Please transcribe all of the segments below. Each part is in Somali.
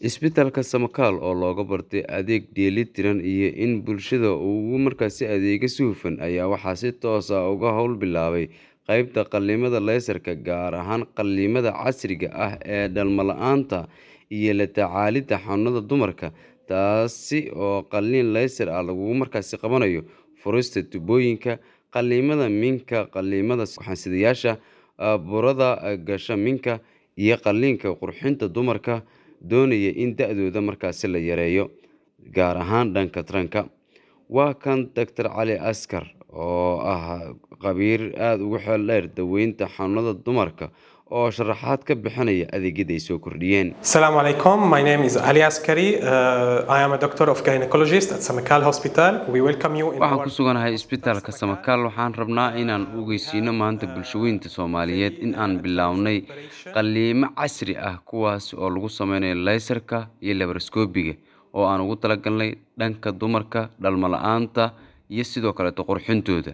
isbitaalka samakaal oo looga bartay adeeg dheeli tiran iyo in bulshada ugu markaasi adeega si hufan ayaa waxaa si toos ah uga howl bilaabay qeybta qalimada leysarka gaar ahaan qalimada casriga ah ee dhalmo aanta iyo la tacaalidda xanuunada dumarka taasi oo qalliin leysar ah lagugu markaasi qabanayo furista tubooyinka qalimada minka qalimada waxaansidayaasha burada gasha minka iyo qalliinka qurxinta dumarka doonaya in da-dooda markaasi la yareeyo gaar ahaan dhanka taranka waa kan doctor cali askar oo ah khabiir aada ugu xeeldheer daweynta xanuunada dumarka oo sharaxaad ka bixinaya adeegyada ay soo kordhiyeen asalaamu calaykum my name is ali askari uh, i am a doctor of gynecologist at samakaal hospital we welcome you in waxaan ku suganahay isbitaalka samakaal waxaan rabnaa inaan u geysiino maanta bulshaweynta soomaaliyeed in aan bilownay qaliimo casri ah kuwaas oo lagu sameynayo laysarka iyo labaroskobiga oo aan ugu talagalnay dhanka dumarka dhalmo la-aanta iyo sidoo kaleeto qurxintooda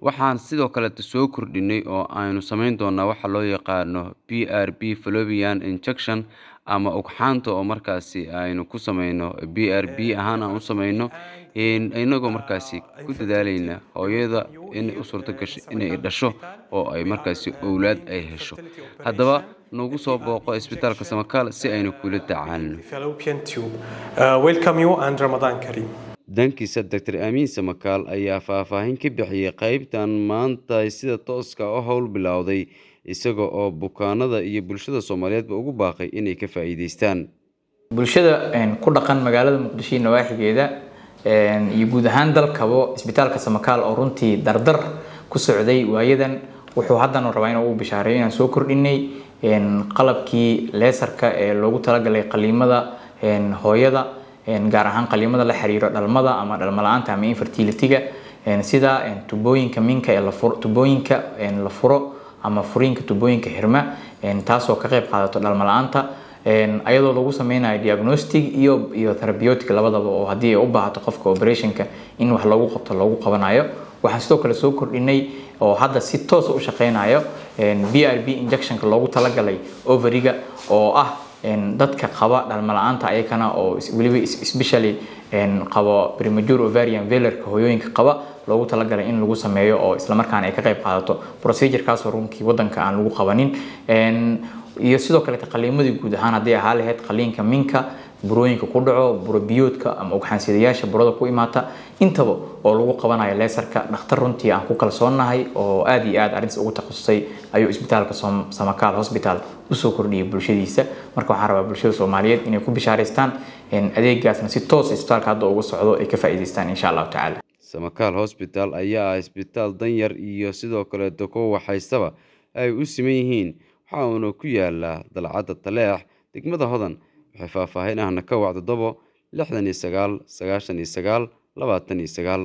waxaan sidoo kaleta soo kordhinay oo aynu samayn doonaa waxa loo yaqaano b r b flobian injection ama ugxaanta oo markaasi aynu ku samayno b r b ahaan aan u samayno inagoo markaasi ku dadaalayna hooyada in u suurto gasho inay dhasho oo ay markaasi owlaad ay hesho haddaba nagu soo booqo isbitaalka samakaal si aynu kula tacaalino dankiisa Dr amiin Samakaal ayaa faahfaahin ka bixiyay qaybtan maanta sida tooska ah u howl bilowday isaga oo bukaanada iyo bulshada Soomaaliyeedba ugu baaqay inay ka faa'iideystaan. Bulshada ku dhaqan magaalada Muqdisho iyo nawaaxigeeda iyo guud ahaan dalkaba isbitaalka Samakaal oo runtii dardar ku socday waayadan wuxuu haddana rabaa inuu u bishaareeyo inaan soo kordhinay qalabkii leesarka ee loogu talagalay qaliimada hooyada gaar ahaan qaliimada la xiriiro dhalmada ama dhalmala-aanta ama infertilityga sida tubooyinka minka tubooyinka la furo ama furiinka tubooyinka xirma taasoo ka qayb qaadato dhalmala-aanta ayadoo lagu sameynayo diagnostic iyo iyo therapeutic labadaba oo haddii ay u baahato qofka operationka in wax loogu qabto loogu qabanayo waxaan sidoo kale soo kordhinay oo hadda si toosa u shaqeynayo b r b injectionka loogu talagalay overiga oo ah dadka qaba dhalmala-aanta ayakana oo weliba specially qabo premature ovarian velarka hooyooyinka qaba loogu talagalay in lagu sameeyo oo islamarkaana ay ka qayb qaadato procedurekaasoo runtii wadanka aan lagu qabanin iyo sidoo kale qaliimadii guud ahaan haddii ahaa lahayd qaliinka minka burooyinka ku dhaco burobiyoodka ama ugxaansidayaasha burada ku imaata intaba oo lagu qabanayo leesarka dhakhtar runtii aan ku kalsoonnahay oo aad iyo aad arrintaas ugu takhasusay ayuu isbitaalka samakaal hosbitaal usoo kordhiyay bulshadiisa marka waxaan rabaa bulshada soomaaliyeed inay ku bishaaraystaan adeegaasna si toos isbitaalka hadda uga socdo ay ka faa'iidaystaan insha allahu tacaala samakaal hosbitaal ayaa ah isbitaal danyar iyo sidoo kale dokowa haystaba ay u siman yihiin waxa uuna ku yaalaa dalcadda taleex degmada hodan waxay faahfaahin ahna ka wac toddoba lixdan iyo sagaal sagaashan iyo sagaal labaatan iyo sagaal